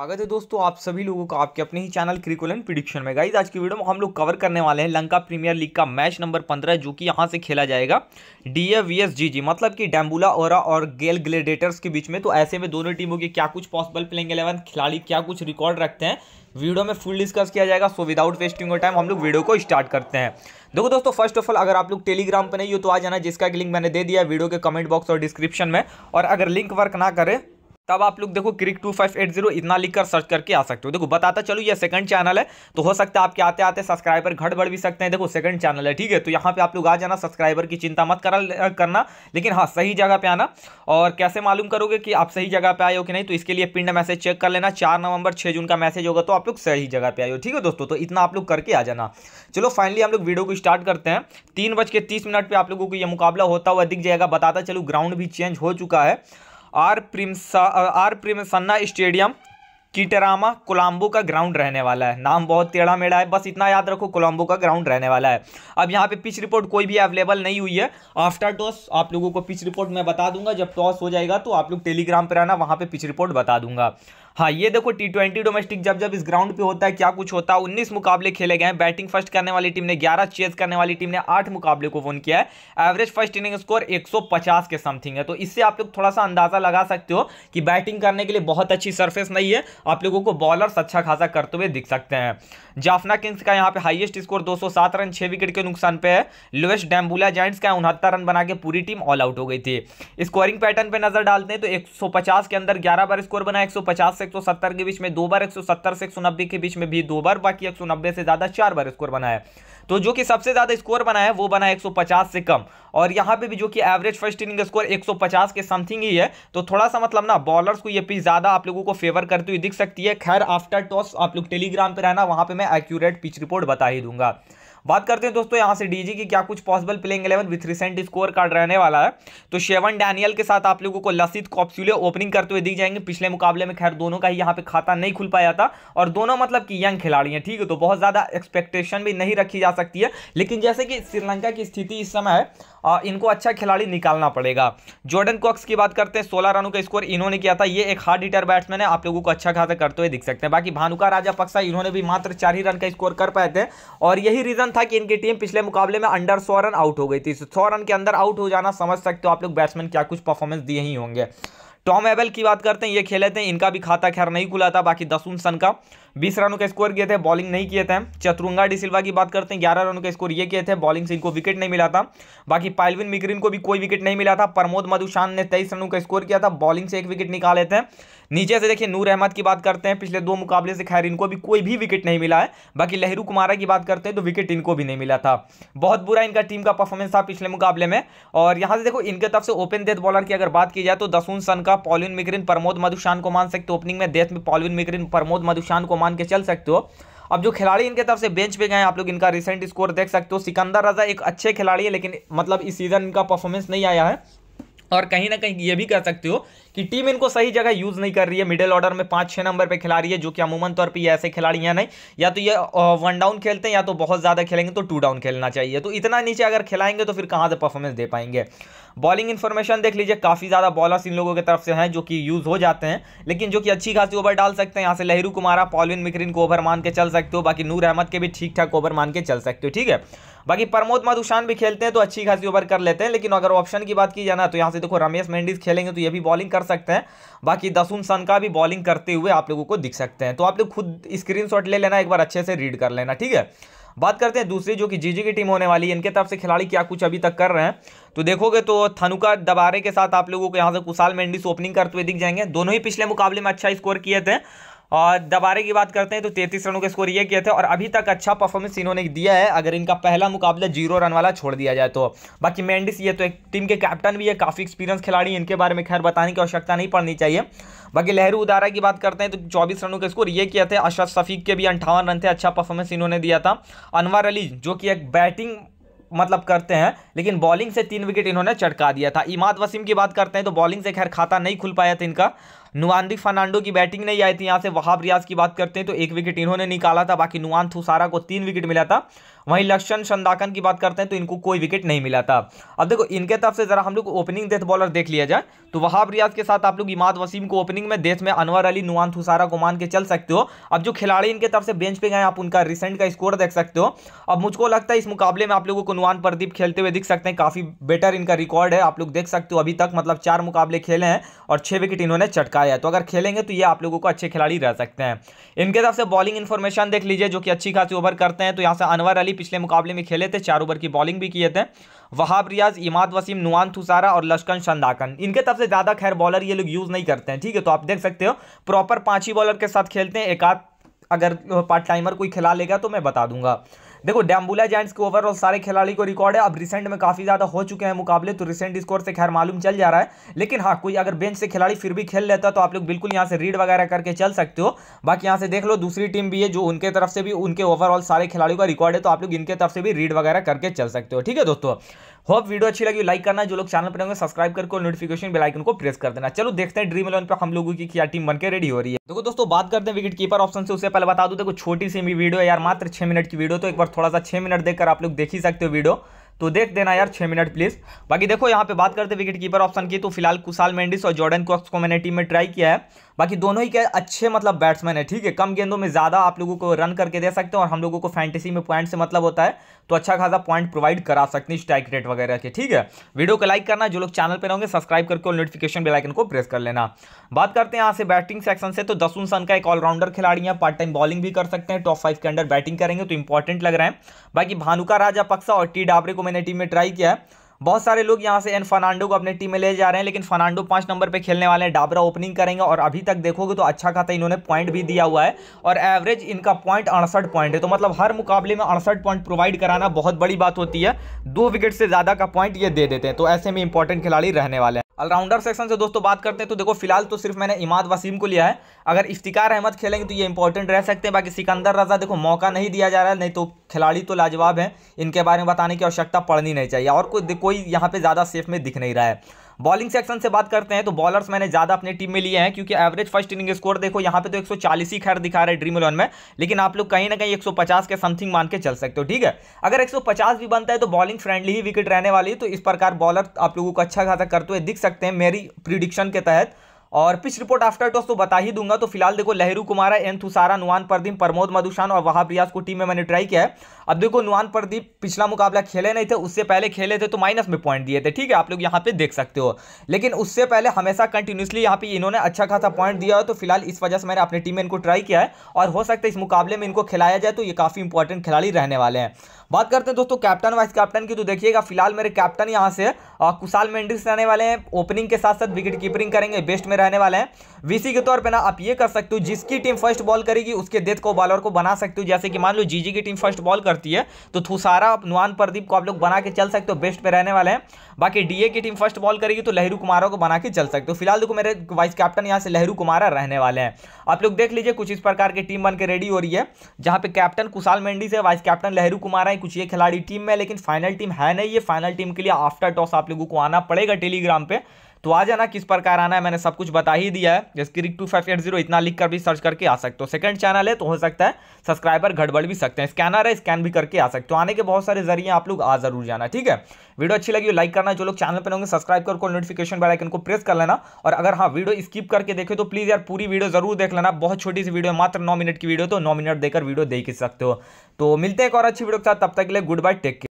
स्वागत है दोस्तों आप सभी लोगों का आपके अपने ही चैनल क्रिकुल प्रिडिक्शन में गाइज आज की वीडियो में हम लोग कवर करने वाले हैं लंका प्रीमियर लीग का मैच नंबर पंद्रह जो कि यहां से खेला जाएगा D A vs G G मतलब कि डैम्बूला ओरा और गेल ग्लेडेटर्स के बीच में तो ऐसे में दोनों टीमों के क्या कुछ पॉसिबल प्लेइंग एलेवन खिलाड़ी क्या कुछ रिकॉर्ड रखते हैं वीडियो में फुल डिस्कस किया जाएगा सो विदाउट वेस्टिंग टाइम हम लोग वीडियो को स्टार्ट करते हैं देखो दोस्तों फर्स्ट ऑफ ऑल अगर आप लोग टेलीग्राम पर नहीं हो तो आ जाना जिसका लिंक मैंने दे दिया वीडियो के कमेंट बॉक्स और डिस्क्रिप्शन में और अगर लिंक वर्क ना करें तब आप लोग देखो cric two five eight zero इतना लिखकर सर्च करके आ सकते हो देखो बताता चलो ये सेकंड चैनल है तो हो सकता है आपके आते आते सब्सक्राइबर घट बढ़ भी सकते हैं देखो सेकंड चैनल है ठीक है तो यहाँ पे आप लोग आ जाना सब्सक्राइबर की चिंता मत करा करना लेकिन हाँ सही जगह पे आना और कैसे मालूम करोगे कि आप सही जगह पे आए हो कि नहीं तो इसके लिए पिंड मैसेज चेक कर लेना चार नवंबर छः जून का मैसेज होगा तो आप लोग सही जगह पे आए हो ठीक है दोस्तों तो इतना आप लोग करके आ जाना चलो फाइनली हम लोग वीडियो को स्टार्ट करते हैं तीन बज के तीस मिनट पर आप लोगों को यह मुकाबला होता हुआ दिख जाएगा बताता चलो ग्राउंड भी चेंज हो चुका है R Premadasa R Premadasa stadium Ketharama Colombo का ग्राउंड रहने वाला है नाम बहुत टेढ़ा मेढ़ा है बस इतना याद रखो कोलम्बो का ग्राउंड रहने वाला है अब यहाँ पे पिच रिपोर्ट कोई भी अवेलेबल नहीं हुई है आफ्टर टॉस आप लोगों को पिच रिपोर्ट मैं बता दूंगा जब टॉस हो जाएगा तो आप लोग टेलीग्राम पर आना वहाँ पे पिच रिपोर्ट बता दूंगा हाँ ये देखो टी ट्वेंटी डोमेस्टिक जब जब इस ग्राउंड पे होता है क्या कुछ होता है उन्नीस मुकाबले खेले गए हैं बैटिंग फर्स्ट करने वाली टीम ने ग्यारह चेज करने वाली टीम ने आठ मुकाबले को वन किया है एवरेज फर्स्ट इनिंग स्कोर एक के समथिंग है तो इससे आप लोग थोड़ा सा अंदाजा लगा सकते हो कि बैटिंग करने के लिए बहुत अच्छी सर्फेस नहीं है आप लोगों को बॉलर अच्छा खासा करते हुए दिख सकते हैं जाफना किंग्स का यहाँ पे हाइएस्ट स्कोर दो रन छह विकेट के नुकसान पे है लोएस्ट डैम्बुला जैंट्स का उनहत्तर रन बना के पूरी टीम ऑल आउट हो गई थी स्कोरिंग पैटर्न पर नजर डालते हैं तो एक के अंदर ग्यारह बार स्कोर बना एक से 170 के बीच में दो बार 170 से 190 के बीच में भी दो बार बाकी 190 से ज़्यादा चार बार स्कोर बनाया है तो जो कि सबसे ज़्यादा स्कोर बनाया है वो बना है 150 से कम और यहाँ पे भी जो कि एवरेज फर्स्ट इनिंग स्कोर 150 के समथिंग ही है तो थोड़ा सा मतलब ना बॉलर्स को ये पिच ज़्यादा आप लोगों को फेवर करती हुई दिख सकती है खैर आफ्टर टॉस आप लोग टेलीग्राम पर रहना वहां पर मैं एक्यूरेट पिच रिपोर्ट बता ही दूंगा बात करते हैं दोस्तों यहाँ से डीजी की क्या कुछ possible playing eleven with recent score card रहने वाला है तो शेवन डैनियल के साथ आप लोगों को लसित कॉप्सूले ओपनिंग करते हुए दिख जाएंगे पिछले मुकाबले में खैर दोनों का ही यहाँ पे खाता नहीं खुल पाया था और दोनों मतलब कि यंग खिलाड़ी हैं ठीक है तो बहुत ज़्यादा एक्सपेक्टेशन भी नहीं रखी जा सकती है लेकिन जैसे कि श्रीलंका की स्थिति इस समय है इनको अच्छा खिलाड़ी निकालना पड़ेगा जॉर्डन कॉक्स की बात करते हैं सोलह रनों का स्कोर इन्होंने किया था ये एक हार्ड हिटर बैट्समैन है आप लोगों को अच्छा खासा करते हुए दिख सकते हैं बाकी भानुका राजा पक्सा इन्होंने भी मात्र चार ही रन का स्कोर कर पाए थे और यही रीजन रन था कि इनकी टीम पिछले मुकाबले में अंडर सौ रन आउट हो गई थी सौ रन के अंदर आउट हो जाना समझ सकते हो आप लोग बैट्समैन क्या कुछ परफॉर्मेंस दिए ही होंगे टॉम एबल की बात करते हैं ये खेले थे इनका भी खाता खैर नहीं खुला था बाकी दसून सन का बीस रनों के स्कोर किए थे बॉलिंग नहीं किए थे चतुरंगा डिसिल्वा की बात करते हैं ग्यारह रनों के स्कोर ये किए थे बॉलिंग से इनको विकेट नहीं मिला था बाकी पायलविन मिक्रीन को भी कोई विकेट नहीं मिला था प्रमोद मधुशान ने तेईस रनों का स्कोर किया था बॉलिंग से एक विकेट निकाले थे नीचे से देखिए नूर अहमद की बात करते हैं पिछले दो मुकाबले से खैर इनको भी कोई भी विकेट नहीं मिला है बाकी लहरू कुमारा की बात करते हैं तो विकेट इनको भी नहीं मिला था बहुत बुरा इनका टीम का परफॉर्मेंस था पिछले मुकाबले में और यहाँ से देखो इनके तरफ से ओपन डेथ बॉलर की अगर बात की जाए तो दसून सन का पॉलिन मिक्रिन प्रमोद मधुशान को मान सकते हो ओपनिंग में देश में पॉलिन मिक्रिन प्रमोद मधुशान को मान के चल सकते हो अब जो खिलाड़ी इनके तरफ से बेंच पे गए हैं आप लोग इनका रिसेंट स्कोर देख सकते हो सिकंदर रजा एक अच्छे खिलाड़ी है लेकिन मतलब इस सीज़न इनका परफॉर्मेंस नहीं आया है और कहीं ना कहीं ये भी कह सकते हो कि टीम इनको सही जगह यूज नहीं कर रही है मिडिल ऑर्डर में पांच छह नंबर पर खिला रही है जो कि अमूमन तौर पर ये ऐसे खिलाड़ी हैं नहीं या तो ये वन डाउन खेलते हैं या तो बहुत ज़्यादा खेलेंगे तो टू डाउन खेलना चाहिए तो इतना नीचे अगर खिलाएंगे तो फिर कहां से परफॉर्मेंस दे पाएंगे बॉलिंग इन्फॉर्मेशन देख लीजिए काफ़ी ज़्यादा बॉलर्स इन लोगों की तरफ से हैं जो कि यूज़ हो जाते हैं लेकिन जो कि अच्छी खासी ओवर डाल सकते हैं यहाँ से लहरू कुमारा पॉलिन मिक्रीन को ओवर मान के चल सकते हो बाकी नूर अहमद के भी ठीक ठाक ओवर मान के चल सकते हो ठीक है बाकी प्रमोद मधुशान भी खेलते हैं तो अच्छी खासी ओवर कर लेते हैं लेकिन अगर ऑप्शन की बात की जाए ना तो यहाँ से देखो रमेश मेंडिस खेलेंगे तो ये भी बॉलिंग कर कर सकते हैं बाकी दसुम सन का भी बॉलिंग करते हुए आप लोगों को दिख सकते हैं तो आप लोग खुद स्क्रीन ले लेना एक बार अच्छे से रीड कर लेना ठीक है बात करते हैं दूसरी जो कि जीजी की टीम होने वाली है इनके तरफ से खिलाड़ी क्या कुछ अभी तक कर रहे हैं तो देखोगे तो थनुका दबारे के साथ आप लोगों को यहाँ से कुशाल मेंडिस ओपनिंग करते हुए दिख जाएंगे दोनों ही पिछले मुकाबले में अच्छा स्कोर किए थे और दबारे की बात करते हैं तो तैंतीस रनों के स्कोर ये किए थे और अभी तक अच्छा परफॉर्मेंस इन्होंने दिया है अगर इनका पहला मुकाबला जीरो रन वाला छोड़ दिया जाए तो बाकी मैंडिस ये तो एक टीम के कैप्टन भी है काफ़ी एक्सपीरियंस खिलाड़ी इनके बारे में खैर बताने की आवश्यकता नहीं पड़नी चाहिए बाकी लहरू उदारा की बात करते हैं तो चौबीस रनों के स्कोर ये किए थे अशरद सफ़ीक के भी अंठावन रन थे अच्छा परफॉर्मेंस इन्होंने दिया था अनवर अली जो कि एक बैटिंग मतलब करते हैं लेकिन बॉलिंग से तीन विकेट इन्होंने चटका दिया था इमाद वसीम की बात करते हैं तो बॉलिंग से खैर खाता नहीं खुल पाया था इनका नुआंदी फर्नांडो की बैटिंग नहीं आई थी यहाँ से वहाब रियाज की बात करते हैं तो एक विकेट इन्होंने निकाला था बाकी नुआन थुसारा को तीन विकेट मिला था वहीं लक्षण संदाकन की बात करते हैं तो इनको कोई विकेट नहीं मिला था अब देखो इनके तरफ से ज़रा हम लोग ओपनिंग डेथ बॉलर देख लिया जाए तो वहाब रियाज के साथ आप लोग इमाद वसीम को ओपनिंग में देश में अनवर अली नुआन थुसारा को मान के चल सकते हो अब जो खिलाड़ी इनके तरफ से बेंच पे गए आप उनका रिसेंट का स्कोर देख सकते हो अब मुझको लगता है इस मुकाबले में आप लोगों को नुआन प्रदीप खेलते हुए दिख सकते हैं काफ़ी बेटर इनका रिकॉर्ड है आप लोग देख सकते हो अभी तक मतलब चार मुकाबले खेले हैं और छह विकेट इन्होंने चटका सकता है तो अगर खेलेंगे तो ये आप लोगों को अच्छे खिलाड़ी रह सकते हैं इनके तरफ से बॉलिंग इन्फॉर्मेशन देख लीजिए जो कि अच्छी खासी ओवर करते हैं तो यहाँ से अनवर अली पिछले मुकाबले में खेले थे चार ओवर की बॉलिंग भी किए थे वहाब रियाज इमाद वसीम नुआन थुसारा और लश्कन शंदाकन इनके तरफ से ज़्यादा खैर बॉलर ये लोग यूज़ नहीं करते हैं ठीक है तो आप देख सकते हो प्रॉपर पाँच ही बॉलर के साथ खेलते हैं एक आध अगर पार्ट टाइमर कोई खिला लेगा तो मैं बता दूंगा देखो डैम्बुला जैंट्स के ओवरऑल सारे खिलाड़ी को रिकॉर्ड है अब रिसेंट में काफ़ी ज़्यादा हो चुके हैं मुकाबले तो रिसेंट स्कोर से खैर मालूम चल जा रहा है लेकिन हाँ कोई अगर बेंच से खिलाड़ी फिर भी खेल लेता है तो आप लोग बिल्कुल यहाँ से रीड वगैरह करके चल सकते हो बाकी यहाँ से देख लो दूसरी टीम भी है जो उनके तरफ से भी उनके ओवरऑल सारे खिलाड़ियों का रिकॉर्ड है तो आप लोग इनके तरफ से भी रीड वगैरह करके चल सकते हो ठीक है दोस्तों होप वीडियो अच्छी लगी लाइक करना जो लोग चैनल पर होंगे सब्सक्राइब करके नोटिफिकेशन बेल आइकन को प्रेस कर देना चलो देखते हैं ड्रीम इलेवन पर हम लोगों की क्या टीम बनकर रेडी हो रही है देखो दोस्तों बात करते हैं विकेट कीपर ऑप्शन से उससे पहले बता दूं देखो छोटी सी भी वीडियो यार मात्र छह मिनट की वीडियो तो एक बार थोड़ा सा छः मिनट देकर आप लोग देख ही सकते हो वीडियो तो देख देना यार छः मिनट प्लीज़ बाकी देखो यहाँ पे बात करते विकेट कीपर ऑप्शन की तो फिलहाल कुशाल मेंडिस और जॉर्डन कॉक्स को मैंने टीम में ट्राई किया है बाकी दोनों ही क्या अच्छे मतलब बैट्समैन है ठीक है कम गेंदों में ज़्यादा आप लोगों को रन करके दे सकते हैं और हम लोगों को फैंटेसी में पॉइंट से मतलब होता है तो अच्छा खासा पॉइंट प्रोवाइड करा सकते हैं स्ट्राइक रेट वगैरह के ठीक है वीडियो को लाइक करना जो लोग चैनल पर रहेंगे सब्सक्राइब करके और नोटिफिकेशन बेलाइकन को प्रेस कर लेना बात करते हैं यहाँ से बैटिंग सेक्शन से तो दसून सन का एक ऑलराउंडर खिलाड़ी है पार्ट टाइम बॉलिंग भी कर सकते हैं टॉप फाइव के अंडर बैटिंग करेंगे तो इंपॉर्टेंट लग रहा है बाकी भानुका राजा पक्सा और टी डाबरे को मैंने टीम में ट्राई किया है बहुत सारे लोग यहाँ से एन फर्नांडो को अपने टीम में ले जा रहे हैं लेकिन फर्नांडो पाँच नंबर पर खेलने वाले हैं डाबरा ओपनिंग करेंगे और अभी तक देखोगे तो अच्छा खाता इन्होंने पॉइंट भी दिया हुआ है और एवरेज इनका पॉइंट अड़सठ पॉइंट है तो मतलब हर मुकाबले में अड़सठ पॉइंट प्रोवाइड कराना बहुत बड़ी बात होती है दो विकेट से ज़्यादा का पॉइंट ये दे देते हैं तो ऐसे में इंपॉर्टेंट खिलाड़ी रहने वाले हैं ऑलराउंडर सेक्शन से दोस्तों बात करते हैं तो देखो फिलहाल तो सिर्फ मैंने इमाद वसीम को लिया है अगर इफ्तिकार अहमद खेलेंगे तो ये इंपॉर्टेंट रह सकते हैं बाकी सिकंदर रजा देखो मौका नहीं दिया जा रहा है नहीं तो खिलाड़ी तो लाजवाब हैं इनके बारे में बताने की आवश्यकता पड़नी नहीं चाहिए और कोई कोई यहाँ पर ज़्यादा सेफ में दिख नहीं रहा है बॉलिंग सेक्शन से बात करते हैं तो बॉलर्स मैंने ज़्यादा अपनी टीम में लिए हैं क्योंकि एवरेज फर्स्ट इनिंग स्कोर देखो यहाँ पे तो 140 ही खैर दिखा रहा है ड्रीम इलेवन में लेकिन आप लोग कहीं ना कहीं 150 के समथिंग मान के चल सकते हो ठीक है अगर 150 भी बनता है तो बॉलिंग फ्रेंडली ही विकेट रहने वाली है तो इस प्रकार बॉलर आप लोगों को अच्छा खासा करते हुए दिख सकते हैं मेरी प्रिडिक्शन के तहत और पिछ रिपोर्ट आफ्टर टॉस तो बता ही दूंगा तो फिलहाल देखो लहरू कुमारा एन थुसारा नुआन परदीप प्रमोद मधुशान और वहाब रियाज को टीम में मैंने ट्राई किया है अब देखो नुआन परदीप पिछला मुकाबला खेले नहीं थे उससे पहले खेले थे तो माइनस में पॉइंट दिए थे ठीक है आप लोग यहाँ पे देख सकते हो लेकिन उससे पहले हमेशा कंटिन्यूसली यहाँ पे इन्होंने अच्छा खासा पॉइंट दिया हो तो फिलहाल इस वजह से मैंने अपनी टीम में इनको ट्राई किया है और हो सकता है इस मुकाबले में इनको खिलाया जाए तो ये काफ़ी इंपॉर्टेंट खिलाड़ी रहने वाले हैं बात करते हैं दोस्तों कैप्टन वाइस कैप्टन की तो देखिएगा फिलहाल मेरे कैप्टन यहाँ से कुशाल मेंडिक्स रहने वाले हैं ओपनिंग के साथ साथ विकेट कीपरिंग करेंगे बेस्ट में रहने वाले हैं वीसी के तौर पे ना आप ये कर सकते हो जिसकी टीम फर्स्ट बॉल करेगी उसके डेथ को बॉलर को बना सकते हो जैसे कि मान लो जीजी की टीम फर्स्ट बॉल करती है तो थुसारा नुआन प्रदीप को आप लोग बना के चल सकते हो बेस्ट पे रहने वाले हैं बाकी डीए की टीम फर्स्ट बॉल करेगी तो लहरू कुमारा को बना के चल सकते हो फिलहाल देखो मेरे वाइस कैप्टन यहाँ से लहरू कुमारा रहने वाले हैं आप लोग देख लीजिए कुछ इस प्रकार की टीम बन के रेडी हो रही है जहाँ पे कैप्टन कुशाल मेंडी से वाइस कैप्टन लहरू कुमार है कुछ ये खिलाड़ी टीम में लेकिन फाइनल टीम है नहीं ये फाइनल टीम के लिए आफ्टर टॉस आप लोगों को आना पड़ेगा टेलीग्राम पर तो आ जाना किस प्रकार आना है मैंने सब कुछ बता ही दिया है जैसे रिक टू फाइव एट जीरो इतना लिख कर भी सर्च करके आ सकते हो सेकंड चैनल है तो हो सकता है सब्सक्राइबर गड़बड़ भी सकते हैं स्कैनर है स्कैन भी करके आ सकते हो आने के बहुत सारे जरिए आप लोग आ जरूर जाना ठीक है वीडियो अच्छी लगी लाइक करना जो लोग चैनल पर होंगे सब्सक्राइब करो नोटिफिकेशन बेल आइकन को प्रेस कर लेना और अगर हाँ वीडियो स्किप करके देखे तो प्लीज़ यार पूरी वीडियो जरूर देख लेना बहुत छोटी सी वीडियो मात्र नौ मिनट की वीडियो तो नौ मिनट देकर वीडियो देख सकते हो तो मिलते हैं एक और अच्छी वीडियो के साथ तब तक के लिए गुड बाय टेक